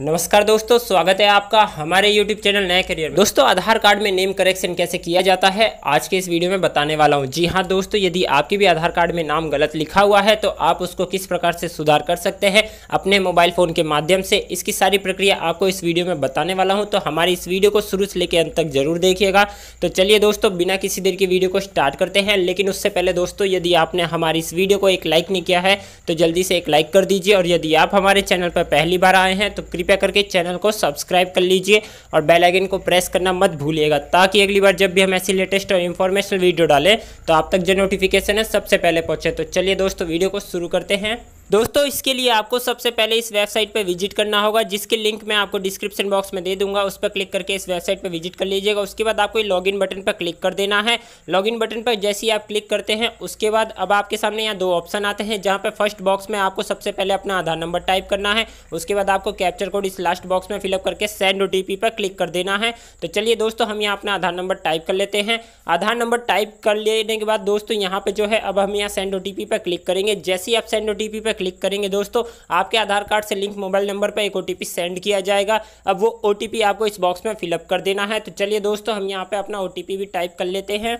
नमस्कार दोस्तों स्वागत है आपका हमारे YouTube चैनल नए करियर में दोस्तों आधार कार्ड में नेम करेक्शन कैसे किया जाता है आज के इस वीडियो में बताने वाला हूं जी हां दोस्तों यदि आपके भी आधार कार्ड में नाम गलत लिखा हुआ है तो आप उसको किस प्रकार से सुधार कर सकते हैं अपने मोबाइल फ़ोन के माध्यम से इसकी सारी प्रक्रिया आपको इस वीडियो में बताने वाला हूँ तो हमारी इस वीडियो को शुरू से लेकर अंत तक जरूर देखिएगा तो चलिए दोस्तों बिना किसी देर की वीडियो को स्टार्ट करते हैं लेकिन उससे पहले दोस्तों यदि आपने हमारी इस वीडियो को एक लाइक नहीं किया है तो जल्दी से एक लाइक कर दीजिए और यदि आप हमारे चैनल पर पहली बार आए हैं तो कृपया कृपया करके चैनल को सब्सक्राइब कर लीजिए और बेल आइकन को प्रेस करना मत भूलिएगा ताकि अगली बार जब भी हम ऐसी लेटेस्ट और इन्फॉर्मेशनल वीडियो डालें तो आप तक जो नोटिफिकेशन है सबसे पहले पहुंचे तो चलिए दोस्तों वीडियो को शुरू करते हैं दोस्तों इसके लिए आपको सबसे पहले इस वेबसाइट पर विजिट करना होगा जिसके लिंक मैं आपको डिस्क्रिप्शन बॉक्स में दे दूंगा उस पर क्लिक करके इस वेबसाइट पर विजिट कर लीजिएगा उसके बाद आपको लॉगिन बटन पर क्लिक कर देना है लॉगिन बटन पर जैसे ही आप क्लिक करते हैं उसके बाद अब आपके सामने यहाँ दो ऑप्शन आते हैं जहाँ पर फर्स्ट बॉक्स में आपको सबसे पहले अपना आधार नंबर टाइप करना है उसके बाद आपको कैप्चर कोड इस लास्ट बॉक्स में फिलअप करके सेंड ओ पर क्लिक कर देना है तो चलिए दोस्तों हम यहाँ अपना आधार नंबर टाइप कर लेते हैं आधार नंबर टाइप कर लेने के बाद दोस्तों यहाँ पर जो है अब हम यहाँ सेंड ओ पर क्लिक करेंगे जैसे ही आप सेंड ओ पर क्लिक करेंगे दोस्तों आपके आधार कार्ड से लिंक मोबाइल नंबर पर एक ओ सेंड किया जाएगा अब वो ओ आपको इस बॉक्स में फिलअप कर देना है तो चलिए दोस्तों हम यहाँ पर अपना ओ भी टाइप कर लेते हैं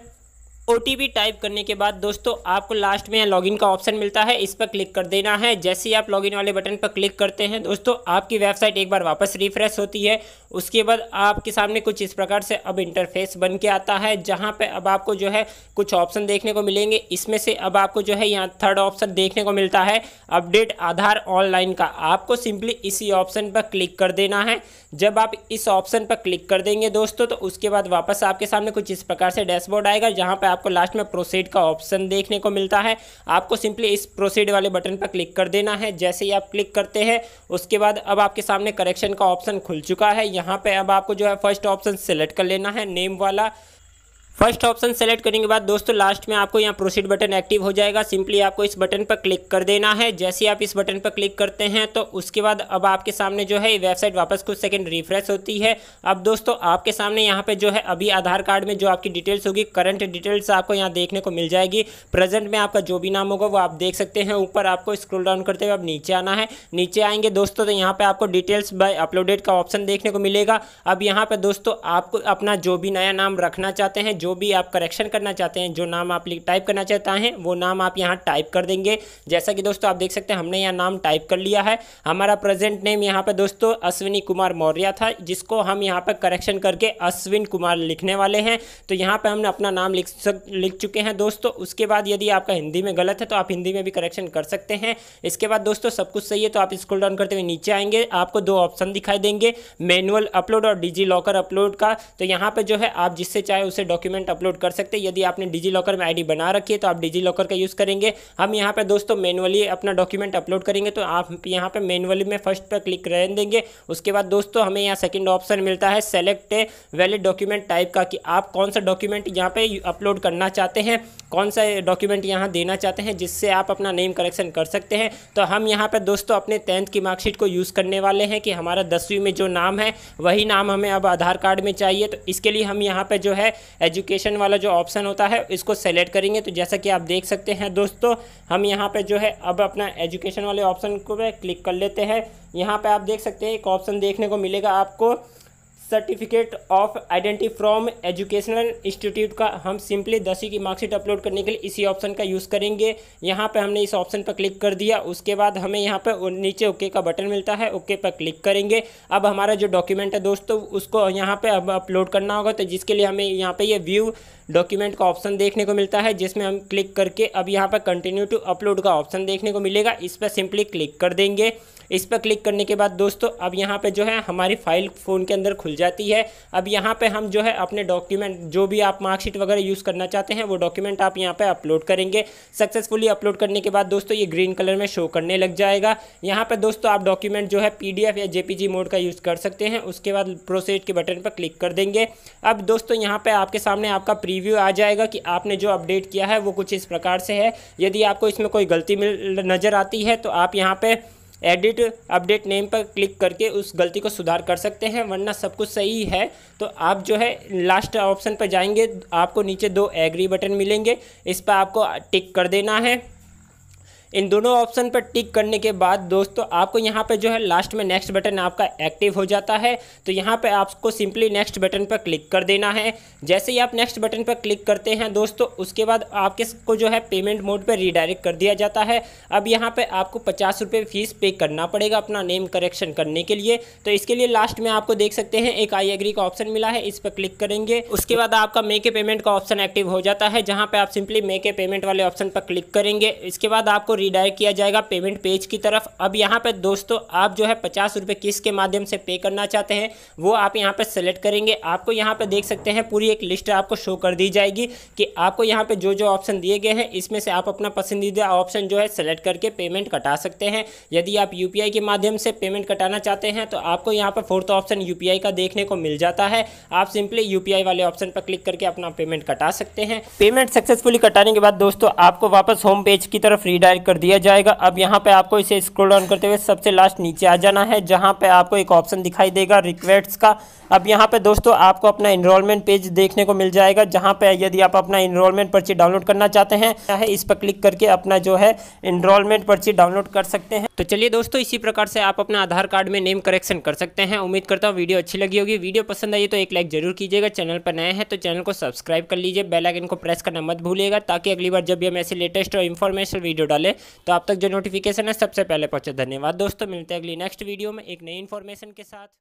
ओ टाइप करने के बाद दोस्तों आपको लास्ट में लॉगिन का ऑप्शन मिलता है इस पर क्लिक कर देना है जैसे ही आप लॉगिन वाले बटन पर क्लिक करते हैं दोस्तों आपकी वेबसाइट एक बार वापस रिफ्रेश होती है उसके बाद आपके सामने कुछ इस प्रकार से अब इंटरफेस बन के आता है जहाँ पर अब आपको जो है कुछ ऑप्शन देखने को मिलेंगे इसमें से अब आपको जो है यहाँ थर्ड ऑप्शन देखने को मिलता है अपडेट आधार ऑनलाइन का आपको सिंपली इसी ऑप्शन पर क्लिक कर देना है जब आप इस ऑप्शन पर क्लिक कर देंगे दोस्तों तो उसके बाद वापस आपके सामने कुछ इस प्रकार से डैशबोर्ड आएगा जहाँ पर आपको लास्ट में प्रोसीड का ऑप्शन देखने को मिलता है आपको सिंपली इस प्रोसीड वाले बटन पर क्लिक कर देना है जैसे ही आप क्लिक करते हैं उसके बाद अब आपके सामने करेक्शन का ऑप्शन खुल चुका है यहाँ पर अब आपको जो है फर्स्ट ऑप्शन सेलेक्ट कर लेना है नेम वाला फर्स्ट ऑप्शन सेलेक्ट करने के बाद दोस्तों लास्ट में आपको यहाँ प्रोसीड बटन एक्टिव हो जाएगा सिंपली आपको इस बटन पर क्लिक कर देना है जैसे आप इस बटन पर क्लिक करते हैं तो उसके बाद अब आपके सामने जो है वेबसाइट वापस कुछ सेकंड रिफ्रेश होती है अब दोस्तों आपके सामने यहाँ पे जो है अभी आधार कार्ड में जो आपकी डिटेल्स होगी करंट डिटेल्स आपको यहाँ देखने को मिल जाएगी प्रेजेंट में आपका जो भी नाम होगा वो आप देख सकते हैं ऊपर आपको स्क्रोल डाउन करते हुए अब नीचे आना है नीचे आएंगे दोस्तों तो यहाँ पर आपको डिटेल्स बाय अपलोडेड का ऑप्शन देखने को मिलेगा अब यहाँ पर दोस्तों आपको अपना जो भी नया नाम रखना चाहते हैं जो जो भी आप करेक्शन करना चाहते हैं जो नाम आप टाइप करना चाहता हैं वो नाम आप यहाँ टाइप कर देंगे जैसा कि दोस्तों आप देख सकते हैं हमने यहाँ नाम टाइप कर लिया है हमारा प्रेजेंट नेम यहाँ पर दोस्तों अश्विनी कुमार मौर्य था जिसको हम यहाँ पर करेक्शन करके अश्विन कुमार लिखने वाले हैं तो यहाँ पर हमने अपना नाम लिख सक लिख चुके हैं दोस्तों उसके बाद यदि आपका हिंदी में गलत है तो आप हिंदी में भी करेक्शन कर सकते हैं इसके बाद दोस्तों सब कुछ सही है तो आप स्क्रॉल डाउन करते हुए नीचे आएंगे आपको दो ऑप्शन दिखाई देंगे मैनुअल अपलोड और डिजी लॉकर अपलोड का तो यहाँ पर जो है आप जिससे चाहे उसे डॉक्यूमेंट डॉक्यूमेंट अपलोड कर सकते हैं यदि आपने डिजी लॉकर में आईडी बना रखी है तो आप डिजी लॉकर का यूज़ करेंगे हम यहाँ पर दोस्तों मैनुअली अपना डॉक्यूमेंट अपलोड करेंगे तो आप यहाँ पर मैनुअली में फर्स्ट पर क्लिक रहने देंगे उसके बाद दोस्तों हमें यहाँ सेकेंड ऑप्शन मिलता है सेलेक्ट वैलिड डॉक्यूमेंट टाइप का कि आप कौन सा डॉक्यूमेंट यहाँ पर अपलोड करना चाहते हैं कौन सा डॉक्यूमेंट यहाँ देना चाहते हैं जिससे आप अपना नेम करेक्शन कर सकते हैं तो हम यहाँ पर दोस्तों अपने टेंथ की मार्कशीट को यूज़ करने वाले हैं कि हमारा दसवीं में जो नाम है वही नाम हमें अब आधार कार्ड में चाहिए तो इसके लिए हम यहाँ पर जो है एज एजुकेशन वाला जो ऑप्शन होता है इसको सेलेक्ट करेंगे तो जैसा कि आप देख सकते हैं दोस्तों हम यहाँ पे जो है अब अपना एजुकेशन वाले ऑप्शन को क्लिक कर लेते हैं यहाँ पे आप देख सकते हैं एक ऑप्शन देखने को मिलेगा आपको certificate of identity from educational institute का हम सिंपली दसवीं की मार्कशीट अपलोड करने के लिए इसी ऑप्शन का यूज़ करेंगे यहाँ पे हमने इस ऑप्शन पर क्लिक कर दिया उसके बाद हमें यहाँ पर नीचे ओके का बटन मिलता है ओके पर क्लिक करेंगे अब हमारा जो डॉक्यूमेंट है दोस्तों उसको यहाँ पर अब अपलोड करना होगा तो जिसके लिए हमें यहाँ पर ये यह व्यू डॉक्यूमेंट का ऑप्शन देखने को मिलता है जिसमें हम क्लिक करके अब यहाँ पर कंटिन्यू टू अपलोड का ऑप्शन देखने को मिलेगा इस पर सिंपली क्लिक कर देंगे इस पर क्लिक करने के बाद दोस्तों अब यहाँ पे जो है हमारी फाइल फ़ोन के अंदर खुल जाती है अब यहाँ पे हम जो है अपने डॉक्यूमेंट जो भी आप मार्कशीट वगैरह यूज़ करना चाहते हैं वो डॉक्यूमेंट आप यहाँ पे अपलोड करेंगे सक्सेसफुली अपलोड करने के बाद दोस्तों ये ग्रीन कलर में शो करने लग जाएगा यहाँ पर दोस्तों आप डॉक्यूमेंट जो है पी या जे मोड का यूज़ कर सकते हैं उसके बाद प्रोसेड के बटन पर क्लिक कर देंगे अब दोस्तों यहाँ पर आपके सामने आपका प्री रिव्यू आ जाएगा कि आपने जो अपडेट किया है वो कुछ इस प्रकार से है यदि आपको इसमें कोई गलती मिल नज़र आती है तो आप यहाँ पर एडिट अपडेट नेम पर क्लिक करके उस गलती को सुधार कर सकते हैं वरना सब कुछ सही है तो आप जो है लास्ट ऑप्शन पर जाएंगे आपको नीचे दो एग्री बटन मिलेंगे इस पर आपको टिक कर देना है इन दोनों ऑप्शन पर टिक करने के बाद दोस्तों आपको यहाँ पे जो है लास्ट में नेक्स्ट बटन आपका एक्टिव हो जाता है तो यहाँ पे आपको सिंपली नेक्स्ट बटन पर क्लिक कर देना है जैसे ही आप नेक्स्ट बटन पर क्लिक करते हैं दोस्तों उसके बाद आपके को जो है पेमेंट मोड पर रिडायरेक्ट कर दिया जाता है अब यहाँ पर आपको पचास रुपये फीस पे करना पड़ेगा अपना नेम करेक्शन करने के लिए तो इसके लिए लास्ट में आपको देख सकते हैं एक आई एग्री का ऑप्शन मिला है इस पर क्लिक करेंगे उसके बाद आपका मे के पेमेंट का ऑप्शन एक्टिव हो जाता है जहाँ पर आप सिंपली मे के पेमेंट वाले ऑप्शन पर क्लिक करेंगे इसके बाद आपको रिडायर किया जाएगा पेमेंट पेज की तरफ अब यहाँ पर दोस्तों आप जो है पचास रुपये किस के माध्यम से पे करना चाहते हैं वो आप यहाँ पर सेलेक्ट करेंगे आपको यहाँ पर देख सकते हैं पूरी एक लिस्ट आपको शो कर दी जाएगी कि आपको यहाँ पर जो जो ऑप्शन दिए गए हैं इसमें से आप अपना पसंदीदा ऑप्शन जो है सेलेक्ट करके पेमेंट कटा सकते हैं यदि आप यू के माध्यम से पेमेंट कटाना चाहते हैं तो आपको यहाँ पर फोर्थ ऑप्शन यू का देखने को मिल जाता है आप सिंपली यू वाले ऑप्शन पर क्लिक करके अपना पेमेंट कटा सकते हैं पेमेंट सक्सेसफुली कटाने के बाद दोस्तों आपको वापस होम पेज की तरफ रिडायर कर दिया जाएगा अब यहाँ पे आपको इसे स्क्रॉल डाउन करते हुए सबसे लास्ट नीचे आ जाना है जहाँ पे आपको एक ऑप्शन दिखाई देगा रिक्वेस्ट्स का अब यहाँ पे दोस्तों आपको अपना इनरोलमेंट पेज देखने को मिल जाएगा जहाँ पे यदि आप अपना इनरोलमेंट पर्ची डाउनलोड करना चाहते हैं चाहे इस पर क्लिक करके अपना जो है इनरोलमेंट पर्ची डाउनलोड कर सकते हैं तो चलिए दोस्तों इसी प्रकार से आप अपना आधार कार्ड में नेम करेक्शन कर सकते हैं उम्मीद करता हूँ वीडियो अच्छी लगी होगी वीडियो पसंद आई तो एक लाइक जरूर कीजिएगा चैनल पर नए हैं तो चैनल को सब्सक्राइब कर लीजिए बेलाइकन को प्रेस करना मत भूलिएगा ताकि अगली बार जब भी हम ऐसे लेटेस्ट और इन्फॉर्मेशन वीडियो डालें तो आप तक जो नोटिफिकेशन है सबसे पहले पहुंचे धन्यवाद दोस्तों मिलते हैं अगली नेक्स्ट वीडियो में एक नई इन्फॉर्मेशन के साथ